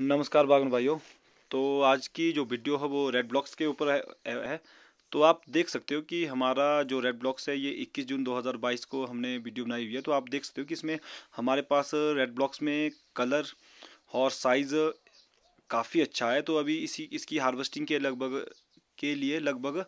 नमस्कार बागन भाइयों तो आज की जो वीडियो है वो रेड ब्लॉक्स के ऊपर है, है तो आप देख सकते हो कि हमारा जो रेड ब्लॉक्स है ये 21 जून 2022 को हमने वीडियो बनाई हुई है तो आप देख सकते हो कि इसमें हमारे पास रेड ब्लॉक्स में कलर और साइज़ काफ़ी अच्छा है तो अभी इसी इसकी हार्वेस्टिंग के लगभग के लिए लगभग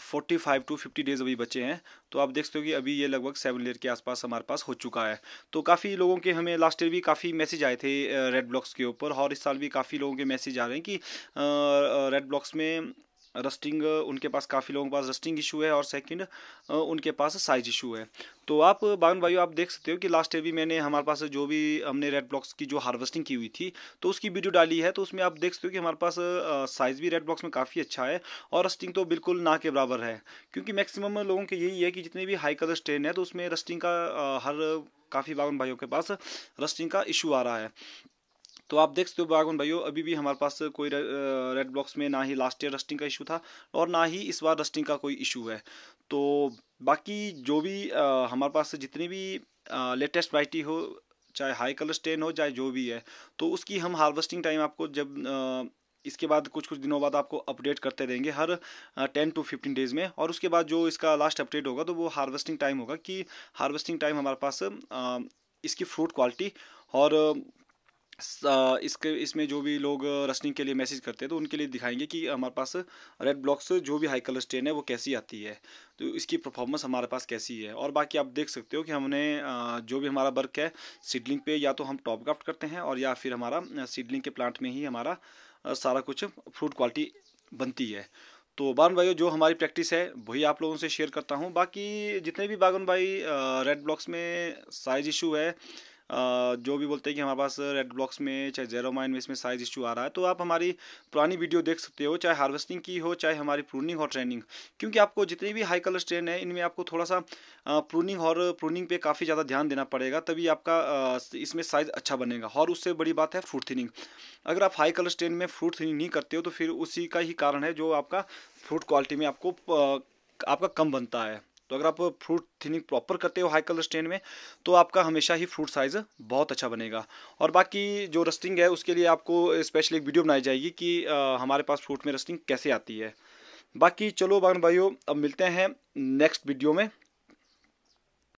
forty five to fifty days अभी बचे हैं तो आप देख सकते हो कि अभी ये लगभग सेवन लेयर के आसपास हमारे पास हो चुका है तो काफ़ी लोगों के हमें लास्ट ईयर भी काफ़ी मैसेज आए थे रेड ब्लॉक्स के ऊपर और इस साल भी काफ़ी लोगों के मैसेज आ रहे हैं कि रेड ब्लॉक्स में रस्टिंग uh, उनके पास काफ़ी लोगों के पास रस्टिंग इशू है और सेकंड uh, उनके पास साइज इशू है तो आप uh, बागन भाइयों आप देख सकते हो कि लास्ट ईयर भी मैंने हमारे पास जो भी हमने रेड ब्लॉक्स की जो हार्वेस्टिंग की हुई थी तो उसकी वीडियो डाली है तो उसमें आप देख सकते हो कि हमारे पास साइज़ भी रेड ब्लॉक्स में काफ़ी अच्छा है और रस्टिंग तो बिल्कुल ना के बराबर है क्योंकि मैक्सिमम लोगों के यही है कि जितने भी हाई कलर स्ट्रेन है तो उसमें रस्टिंग का हर काफ़ी बागन भाइयों के पास रस्टिंग का इशू आ रहा है तो आप देख सकते हो बागवान भाइयों अभी भी हमारे पास कोई रेड ब्लॉक्स में ना ही लास्ट ईयर रस्टिंग का इशू था और ना ही इस बार रस्टिंग का कोई इशू है तो बाकी जो भी हमारे पास जितनी भी लेटेस्ट वाइटी हो चाहे हाई कलर स्टेन हो चाहे जो भी है तो उसकी हम हार्वेस्टिंग टाइम आपको जब इसके बाद कुछ कुछ दिनों बाद आपको अपडेट करते रहेंगे हर टेन टू फिफ्टीन डेज़ में और उसके बाद जो इसका लास्ट अपडेट होगा तो वो हार्वेस्टिंग टाइम होगा कि हार्वेस्टिंग टाइम हमारे पास इसकी फ्रूट क्वालिटी और इसके इसमें जो भी लोग रस्टिंग के लिए मैसेज करते हैं तो उनके लिए दिखाएंगे कि हमारे पास रेड ब्लॉक्स जो भी हाई कलर स्टेन है वो कैसी आती है तो इसकी परफॉर्मेंस हमारे पास कैसी है और बाकी आप देख सकते हो कि हमने जो भी हमारा वर्क है सीडलिंग पे या तो हम टॉप ग्राफ्ट करते हैं और या फिर हमारा सीडलिंग के प्लांट में ही हमारा सारा कुछ फ्रूट क्वालिटी बनती है तो बागन भाइयों जो हमारी प्रैक्टिस है वही आप लोगों से शेयर करता हूँ बाकी जितने भी बागन भाई रेड ब्लॉक्स में साइज इशू है जो भी बोलते हैं कि हमारे पास रेड ब्लॉक्स में चाहे जेरो माइन में इसमें साइज इशू आ रहा है तो आप हमारी पुरानी वीडियो देख सकते हो चाहे हार्वेस्टिंग की हो चाहे हमारी प्रूनिंग और ट्रेनिंग क्योंकि आपको जितनी भी हाई कलर स्ट्रेन है इनमें आपको थोड़ा सा प्रूनिंग और प्रूनिंग पे काफ़ी ज़्यादा ध्यान देना पड़ेगा तभी आपका इसमें साइज़ अच्छा बनेगा और उससे बड़ी बात है फ्रूट थिनिंग अगर आप हाई कलर स्ट्रेन में फ्रूट थिनिंग नहीं करते हो तो फिर उसी का ही कारण है जो आपका फ्रूट क्वालिटी में आपको आपका कम बनता है तो अगर आप फ्रूट थिनिंग प्रॉपर करते हो हाई कलर स्टेन में तो आपका हमेशा ही फ्रूट साइज़ बहुत अच्छा बनेगा और बाकी जो रस्टिंग है उसके लिए आपको स्पेशली एक वीडियो बनाई जाएगी कि आ, हमारे पास फ्रूट में रस्टिंग कैसे आती है बाकी चलो बागन भाइयों अब मिलते हैं नेक्स्ट वीडियो में